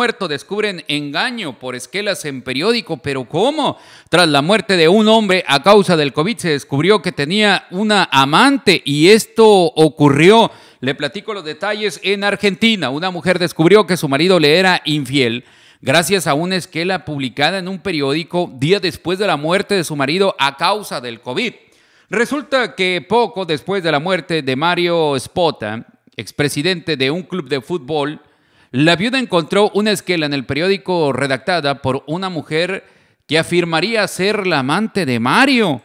muerto, descubren engaño por esquelas en periódico, pero ¿cómo? Tras la muerte de un hombre a causa del COVID se descubrió que tenía una amante y esto ocurrió. Le platico los detalles en Argentina. Una mujer descubrió que su marido le era infiel gracias a una esquela publicada en un periódico días después de la muerte de su marido a causa del COVID. Resulta que poco después de la muerte de Mario Spota, expresidente de un club de fútbol, la viuda encontró una esquela en el periódico redactada por una mujer que afirmaría ser la amante de Mario.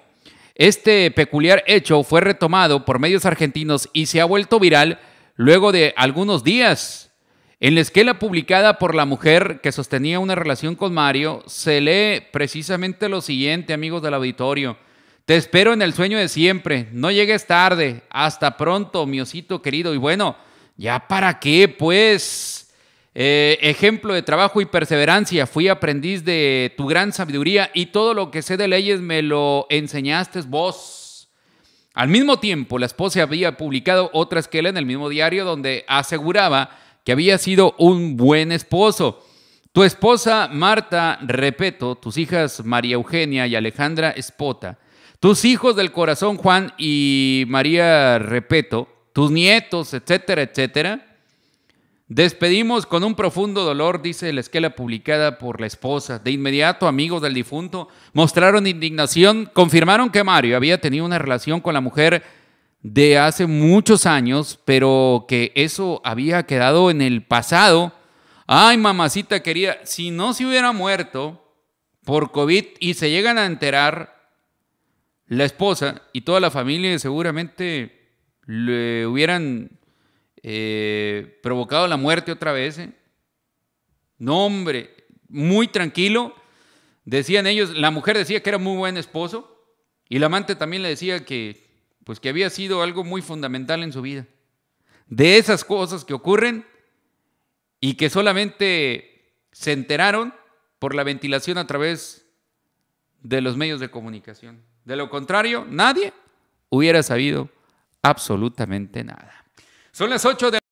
Este peculiar hecho fue retomado por medios argentinos y se ha vuelto viral luego de algunos días. En la esquela publicada por la mujer que sostenía una relación con Mario, se lee precisamente lo siguiente, amigos del auditorio. Te espero en el sueño de siempre. No llegues tarde. Hasta pronto, mi osito querido. Y bueno, ¿ya para qué? Pues eh, ejemplo de trabajo y perseverancia, fui aprendiz de tu gran sabiduría y todo lo que sé de leyes me lo enseñaste vos. Al mismo tiempo, la esposa había publicado otra esquela en el mismo diario donde aseguraba que había sido un buen esposo. Tu esposa Marta Repeto, tus hijas María Eugenia y Alejandra Espota, tus hijos del corazón Juan y María Repeto, tus nietos, etcétera, etcétera Despedimos con un profundo dolor, dice la esquela publicada por la esposa. De inmediato, amigos del difunto mostraron indignación, confirmaron que Mario había tenido una relación con la mujer de hace muchos años, pero que eso había quedado en el pasado. Ay, mamacita querida, si no se hubiera muerto por COVID y se llegan a enterar, la esposa y toda la familia seguramente le hubieran eh, provocado la muerte otra vez. ¿eh? No, hombre, muy tranquilo. Decían ellos, la mujer decía que era muy buen esposo y la amante también le decía que, pues que había sido algo muy fundamental en su vida. De esas cosas que ocurren y que solamente se enteraron por la ventilación a través de los medios de comunicación. De lo contrario, nadie hubiera sabido absolutamente nada. Son las 8 de